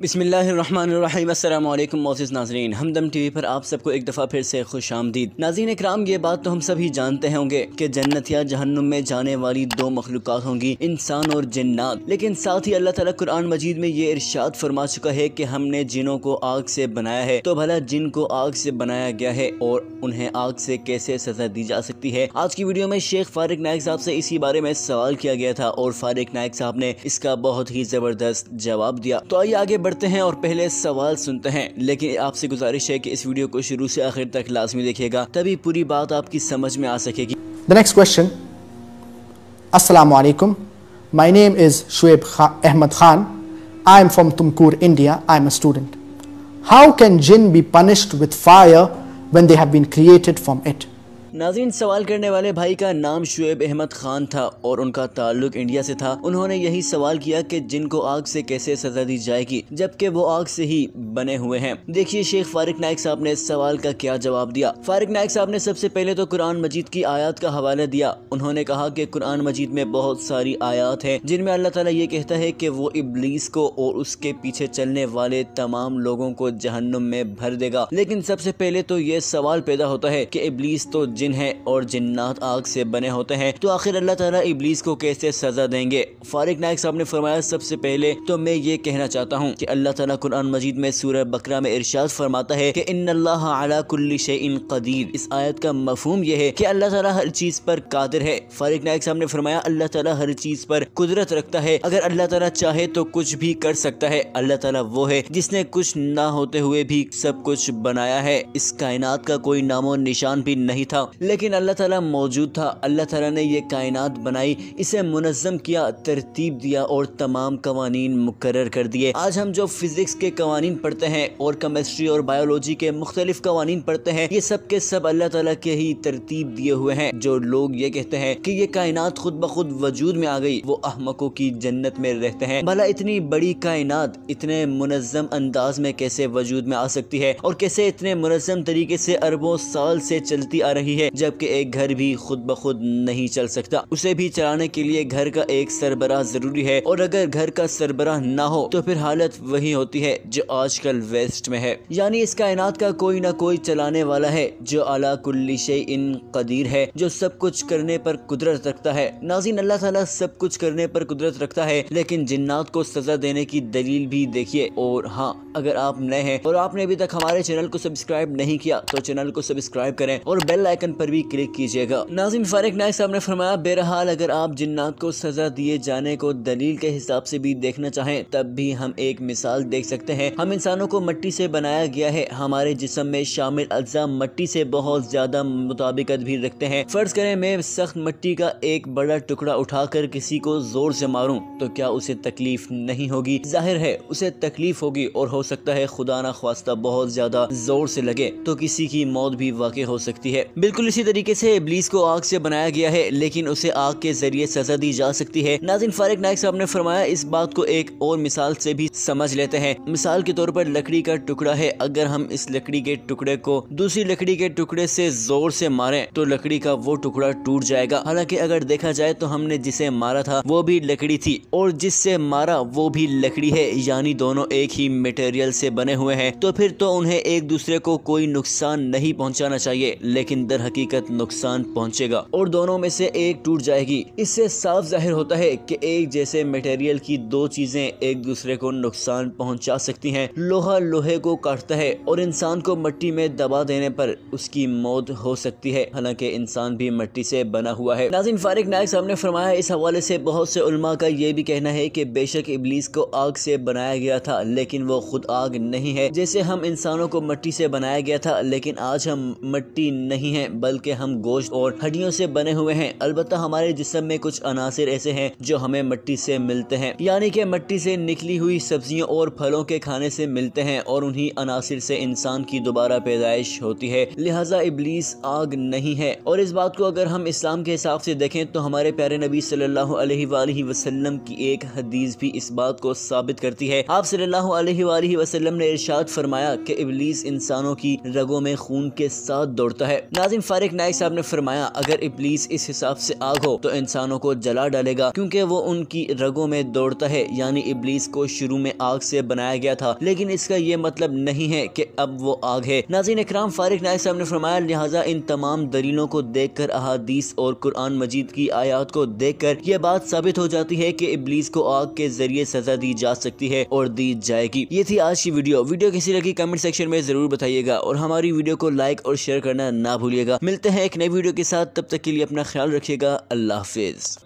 बिसमीम अल्लाम मोजिज़ नाजरीन हमदम टी वी पर आप सबको एक दफ़ा फिर से खुश आमदीद नाजीन इक्राम ये बात तो हम सभी जानते होंगे कि जन्नत या जहन्नुम में जाने वाली दो मखलूक होंगी इंसान और जन्नात लेकिन साथ ही अल्लाह ताला कुरान मजीद में ये इरशाद फरमा चुका है कि हमने जिनों को आग से बनाया है तो भला जिन को आग से बनाया गया है और उन्हें आग से कैसे सजा दी जा सकती है आज की वीडियो में शेख फारिक नायक साहब से इसी बारे में सवाल किया गया था और फारिक नायक साहब ने इसका बहुत ही ज़बरदस्त जवाब दिया तो आइए आगे बढ़ते हैं और पहले सवाल सुनते हैं लेकिन आपसे गुजारिश है कि इस वीडियो को शुरू से आखिर तक लाजमी देखेगा तभी पूरी बात आपकी समझ में आ सकेगी the next question Aslam my name is Shoaib Ahmed Khan I am from Tumkur India I am a student how can jinn be punished with fire when they have been created from it. नाजीन सवाल करने वाले भाई का नाम शुएब अहमद खान था और उनका ताल्लुक इंडिया से था उन्होंने यही सवाल किया कि जिनको आग से कैसे सजा दी जाएगी जबकि वो आग से ही बने हुए हैं देखिए शेख फारिक नायक साहब ने सवाल का क्या जवाब दिया फारिक नायक साहब ने सबसे पहले तो कुरान मजीद की आयात का हवाला दिया उन्होंने कहा की कुरान मजीद में बहुत सारी आयात है जिनमें अल्लाह तला ये कहता है की वो इबलीस को और उसके पीछे चलने वाले तमाम लोगों को जहन्नुम में भर देगा लेकिन सबसे पहले तो ये सवाल पैदा होता है की इबलीस तो जिन है और जिन्नात आग से बने होते हैं तो आखिर अल्लाह ताला इबलीस को कैसे सजा देंगे फारिक नायक साहब ने फरमाया सबसे पहले तो मैं ये कहना चाहता हूँ की अल्लाह तला कुरान मजीद में सूरह बकरा में इर्शाद फरमाता है की इन अला इन कदीर इस आयत का मफहम यह है की अल्लाह तला हर चीज़ पर कादिर है फारिक नायक साहब ने फरमाया अल्लाह तला हर चीज़ पर कुदरत रखता है अगर अल्लाह तला चाहे तो कुछ भी कर सकता है अल्लाह तला वो है जिसने कुछ ना होते हुए भी सब कुछ बनाया है इस कायनात का कोई नामो निशान भी नहीं था लेकिन अल्लाह ताला मौजूद था अल्लाह ताला ने यह कायनात बनाई इसे मुनज़म किया तरतीब दिया और तमाम कवानीन मुकर कर दिए आज हम जो फिज़िक्स के कवानीन पढ़ते हैं और केमिस्ट्री और बायोलॉजी के मुख्तलिफ कवानीन पढ़ते हैं ये सब के सब अल्लाह तला के ही तरतीब दिए हुए हैं जो लोग ये कहते हैं की ये कायनात खुद ब खुद वजूद में आ गई वो अहमकों की जन्नत में रहते हैं भला इतनी बड़ी कायनात इतने मुनज़म अंदाज में कैसे वजूद में आ सकती है और कैसे इतने मुनज़म तरीके से अरबों साल से चलती आ रही है है जबकि एक घर भी खुद ब खुद नहीं चल सकता उसे भी चलाने के लिए घर का एक सरबराह जरूरी है और अगर घर का सरबराह न हो तो फिर हालत वही होती है जो आजकल वेस्ट में है यानी इस कायनात का कोई ना कोई चलाने वाला है जो अला कुल्ली इन कदीर है जो सब कुछ करने पर कुदरत रखता है नाजिन अल्लाह ताला सब कुछ करने पर कुदरत रखता है लेकिन जिन्नात को सजा देने की दलील भी देखिए और हाँ अगर आप नए हैं और आपने अभी तक हमारे चैनल को सब्सक्राइब नहीं किया तो चैनल को सब्सक्राइब करें और बेल आइकन बटन पर भी क्लिक कीजिएगा नाजिम फारिक नायक साहब ने फरमाया बहरहाल अगर आप जिन्नात को सजा दिए जाने को दलील के हिसाब से भी देखना चाहें तब भी हम एक मिसाल देख सकते हैं हम इंसानों को मट्टी से बनाया गया है हमारे जिसम में शामिल अज्जा मट्टी से बहुत ज्यादा मुताबिकत भी रखते हैं फर्ज करें मैं सख्त मट्टी का एक बड़ा टुकड़ा उठाकर किसी को जोर से मारूं तो क्या उसे तकलीफ नहीं होगी जाहिर है उसे तकलीफ होगी और हो सकता है खुदा ना खास्ता बहुत ज्यादा जोर से लगे तो किसी की मौत भी वाकई हो सकती है बिल्कुल बिल्कुल इसी तरीके से इबलीस को आग से बनाया गया है लेकिन उसे आग के जरिए सजा दी जा सकती है नाजिन फारिक नायक साहब ने फरमाया इस बात को एक और मिसाल से भी समझ लेते हैं मिसाल के तौर पर लकड़ी का टुकड़ा है अगर हम इस लकड़ी के टुकड़े को दूसरी लकड़ी के टुकड़े से जोर से मारे तो लकड़ी का वो टुकड़ा टूट जाएगा हालांकि अगर देखा जाए तो हमने जिसे मारा था वो भी लकड़ी थी और जिससे मारा वो भी लकड़ी है यानी दोनों एक ही मटेरियल से बने हुए हैं तो फिर तो उन्हें एक दूसरे को कोई नुकसान नहीं पहुंचाना चाहिए लेकिन दरअसल हकीकत नुकसान पहुंचेगा और दोनों में से एक टूट जाएगी इससे साफ जाहिर होता है कि एक जैसे मटेरियल की दो चीजें एक दूसरे को नुकसान पहुंचा सकती हैं लोहा लोहे को काटता है और इंसान को मिट्टी में दबा देने पर उसकी मौत हो सकती है हालांकि इंसान भी मट्टी से बना हुआ है नाजिन फारिक नायक साहब ने फरमाया इस हवाले से बहुत से उलमा का ये भी कहना है कि बेशक इबलीस को आग से बनाया गया था लेकिन वो खुद आग नहीं है जैसे हम इंसानों को मिट्टी से बनाया गया था लेकिन आज हम मिट्टी नहीं है बल्कि हम गोश्त और हड्डियों से बने हुए हैं अलबत् हमारे जिसम में कुछ अनासर ऐसे हैं जो हमें मिट्टी से मिलते हैं यानी कि मिट्टी से निकली हुई सब्जियों और फलों के खाने से मिलते हैं और उन्हीं अनासर से इंसान की दोबारा पैदाइश होती है लिहाजा इबलीस आग नहीं है और इस बात को अगर हम इस्लाम के हिसाब से देखें तो हमारे प्यारे नबी सल्लल्लाहु अलैहि वसल्लम की एक हदीस भी इस बात को साबित करती है आप सल्लल्लाहु अलैहि वसल्लम ने इरशाद फरमाया कि इबलीस इंसानों की रगों में खून के साथ दौड़ता है नाजिन लेकिन फारिक नाइक साहब ने फरमाया अगर इबलीस इस हिसाब से आग हो तो इंसानों को जला डालेगा क्योंकि वो उनकी रगों में दौड़ता है यानी इबलीस को शुरू में आग से बनाया गया था लेकिन इसका ये मतलब नहीं है कि अब वो आग है नाजिन इकराम फारिक नाइक साहब ने फरमाया लिहाजा इन तमाम दलीलों को देख कर अहादीस और कुरान मजीद की आयात को देख कर यह बात साबित हो जाती है की इबलीस को आग के जरिए सजा दी जा सकती है और दी जाएगी ये थी आज की वीडियो वीडियो किसी लगी कमेंट सेक्शन में जरूर बताइएगा और हमारी वीडियो को लाइक और शेयर करना ना भूलिएगा मिलते हैं एक नई वीडियो के साथ तब तक के लिए अपना ख्याल रखिएगा अल्लाह हाफिज़